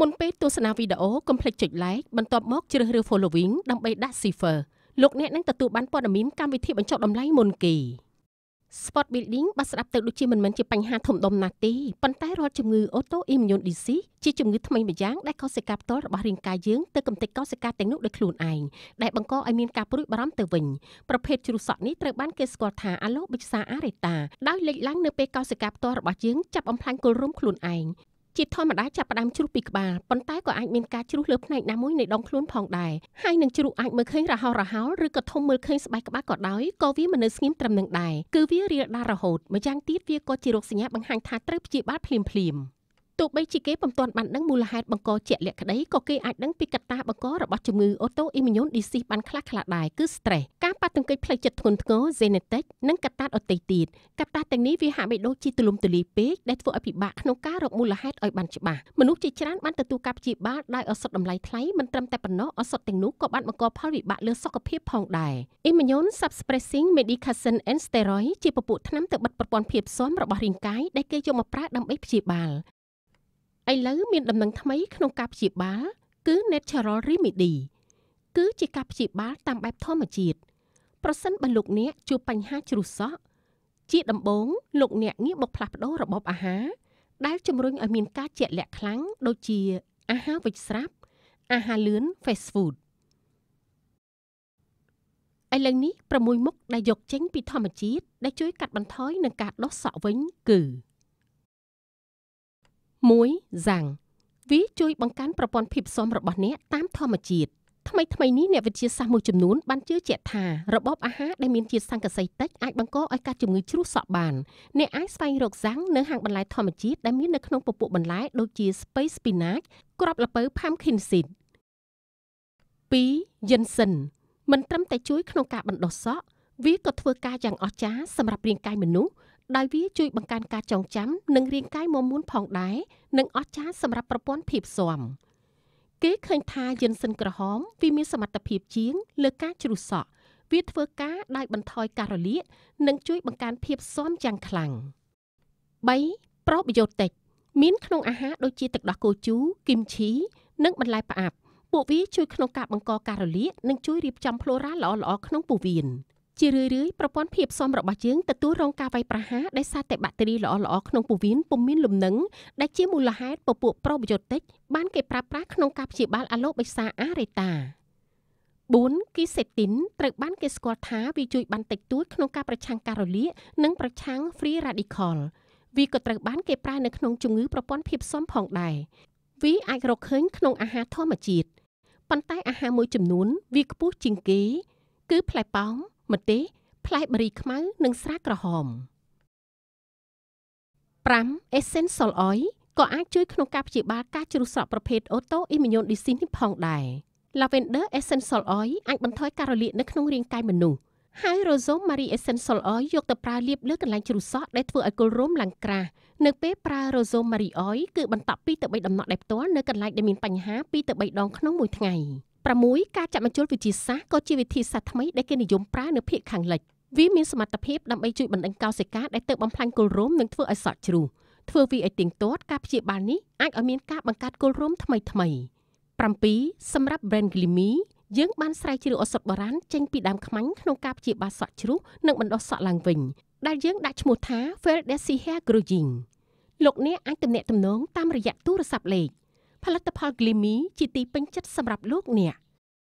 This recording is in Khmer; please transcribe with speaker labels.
Speaker 1: មុនពេលទស្សនាវីដេអូកុំភ្លេចចុច like បន្ទាប់មកជ្រើសរើស following ដើម្បីដាក់ cipher លោកអ្នកនឹងទទួលបានព័ត៌មានកម្មវិធីបញ្ចុះតម្លៃមុនគេ Sport Building បាទស្ដាប់ទៅដូចជាមិនមែនជាបញ្ហាធំដុំណាស់ទេប៉ុន្តែរាល់ជំងឺ Autoimmune Disease ជាជំងឺថ្មីម្យ៉ាងដែលកោសិកាផ្ទាល់របស់រាងកាយយើងទៅកំទេចកោសិកាទាំងនោះដោយខ្លួនឯងដែលបង្កឲ្យមានការព្រួយបារម្ភទៅវិញប្រភេទជ្រុះសក់នេះត្រូវបានគេស្គាល់ថា Aloe Bichsa areta ដោយលេចឡើងនៅពេលកោសិកាផ្ទាល់របស់យើងចាប់បំផ្លាញគល់រំខ្លួនឯងជាធម្មតាចាប់ផ្ដើមជ្រុះពីក្បាលប៉ុន្តែក៏អាចមានការជ្រុះលើផ្នែកណាមួយនៃដងខ្លួនផងដែរហើយនឹងជ្រុះអាចមើលឃើញរហោរហោឬក៏ធំមើលឃើញស្បែកក្បាលក៏ដោយក៏វាមិននៅស្ងៀមត្រឹមនឹងដែរគឺវារាលដាលរហូតម្យ៉ាងទៀតវាក៏ជារោគសញ្ញាបង្ហាញថាត្រូវព្យាបាលភ្លាមៗទោះបីជាគេពុំទាន់បានដឹងមូលហេតុបង្កជាក់លាក់ក្តីក៏គេអាចដឹងពីកត្តាបង្ករបស់ជំងឺ autoimmune disease បានខ្លះៗដែរគឺ stress ការប៉ះទង្គិចផ្លូវចិត្តធ្ងន់ធ្ងរ genetic និងកត្តាដទៃទៀតកត្តាទាំងនេះវាហាក់បីដូចជាទូលំទូលាយពេកដែលធ្វើឲ្យពិបាកក្នុងការរកមូលហេតុឲ្យបានច្បាស់មនុស្សជាច្រើនបានទទួលការព្យាបាលដោយឱសថតម្លៃថ្លៃមិនត្រឹមតែប៉ុណ្ណោះឱសថទាំងនោះក៏បានបង្កផលវិបាកលើសុខភាពផងដែរ immune suppressing medication and steroid ជាពពួកថ្នាំទៅបិទប្រព័ន្ធភាពស៊ាំរបស់រាងកាយដែលគេយកមកប្រើដើម្បីព្យាបាលឥឡូវមានដំណឹងថ្មីក្នុងការព្យាបាលគឺ Natural Remedy គឺជាការព្យាបាលតាមបែបធម្មជាតិប្រសិនបើលោកអ្នកជួបបញ្ហាជ្រុះសក់ជាដំបូងលោកអ្នកងាកមកផ្លាស់ប្ដូររបបអាហារដែលជំរុញឲ្យមាន ការជាក់លាក់ខ្លាំងដូចជា អាហារវិចស្រាប់អាហារលឿន fast food ឥឡូវនេះ6មុខដែលយកចេញពីធម្មជាតិដែលជួយ កាត់បន្ថយនឹងការដុះសក់វិញគឺ 1. យ៉ាងវាជួយបង្កើនប្រព័ន្ធភាពស៊ាំរបស់អ្នកតាមធម្មជាតិថ្មីថ្មីនេះអ្នកវិទ្យាសាស្ត្រមួយចំនួនបានជឿជាក់ថារបបអាហារដែលមានជាតិសង្កសីតិចអាចបង្កឲ្យកើតជំងឺជ្រុះសក់បានអ្នកអាចស្វែងរកសាំងនៅហាងបន្លែធម្មជាតិដែលមាននៅក្នុងពពួកបន្លែដូចជា space spinach គ្រាប់ល្ពៅ pumpkin seed 2. Jensen មិនត្រឹមតែជួយក្នុងការបណ្ដុះសក់វាក៏ធ្វើការយ៉ាងអស្ចារ្យសម្រាប់រាងកាយមនុស្សដោយវាជួយបង្កើនការចងចាំនិងរាងកាយមមួនផងដែរនិងអស្ចារ្យសម្រាប់ប្រព័ន្ធភាពស៊ាំគេឃើញថាយិនសិនក្រហមវាមានសមត្ថភាពជាង លើការជ្រុះសក់វាធ្វើការដោយបន្ថយការរលាកនិង ជួយបង្កើនភាពស៊ាំយ៉ាងខ្លាំង3ប្រូបយ៉ូទិកមានក្នុងអាហារដូចជា ទឹកដោះគោជូរគីមឈីនិងបន្លែផ្អាប់ពួកវាជួយក្នុងការបង្កការរលាកនិងជួយរៀបចំផ្លូរ៉ាល្អៗក្នុងពោះវៀន។ជារឿយៗប្រព័ន្ធភាពស៊ាំរបស់យើងទទួលរងការវាយប្រហារដោយសារតែបាក់តេរីល្អៗក្នុងពោះវៀនពុំមានលំនឹងដែលជាមូលហេតុពពួកប្រូបយោទិចបានគេប្រើប្រាស់ក្នុងការព្យាបាលអាឡូបេសាអារ៉េតា4គីសេទីនត្រូវបានគេស្គាល់ថាវាជួយបានតិចតួចក្នុងការប្រឆាំងការរលាកនិងប្រឆាំង free radical វាក៏ត្រូវបានគេប្រើនៅក្នុងជំងឺប្រព័ន្ធភាពស៊ាំផងដែរវាអាចរកឃើញក្នុងអាហារធម្មជាតិប៉ុន្តែអាហារមួយចំនួនវាខ្ពស់ជាងគេ គឺផ្លែប៉ោមម្ទេសផ្លែបេរីខ្មៅនិងស្រាក្រហម5 essential oil ក៏អាចជួយក្នុងការព្យាបាលការជ្រុះស្រក់ប្រភេទ autoimmune disease នេះផងដែរ Lavender essential oil អាចបន្ថយការរលាកនៅក្នុងរាងកាយមនុស្សហើយ Rosemary essential oil យកទៅប្រើលាបលើកន្លែងជ្រុះសក់ដែលធ្វើឲ្យគល់រោមឡើងក្រាស់នៅពេលប្រើ Rosemary oil គឺបន្តពី2ទៅ3ដំណក់ដែលផ្ទាល់នៅកន្លែងដែលមានបញ្ហា2ទៅ3ដងក្នុងមួយថ្ងៃ។6ការចាក់បញ្ចូលវិទ្យាសាស្ត្រក៏ជាវិធីសាស្ត្រថ្មីដែលគេនិយមប្រើនៅភាគខាងលិចវាមានសមត្ថភាពដើម្បីជួយបណ្ដេញកោសិកាដែលទៅបំផ្លាញគល់រោមនិងធ្វើឲ្យសក់ជ្រុះធ្វើវាឲ្យទៀងទាត់ការព្យាបាលនេះអាចឲ្យមានការបង្កើតគល់រោមថ្មីថ្មី7សម្រាប់ brand glimi យើង បានស្រាវជ្រាវឱសថបុរាណចេញពីដើមខ្មាញ់ក្នុងការព្យាបាលសក់ជ្រុះនិងបណ្ដោះសក់ឡើងវិញដែលយើងដាក់ឈ្មោះថា Feldesihia Growing លោកអ្នកអាចទំនាក់ទំនងតាមរយៈទូរស័ព្ទលេខផលិតផល Glimmy ជាទីពេញចិត្តសម្រាប់លោកអ្នក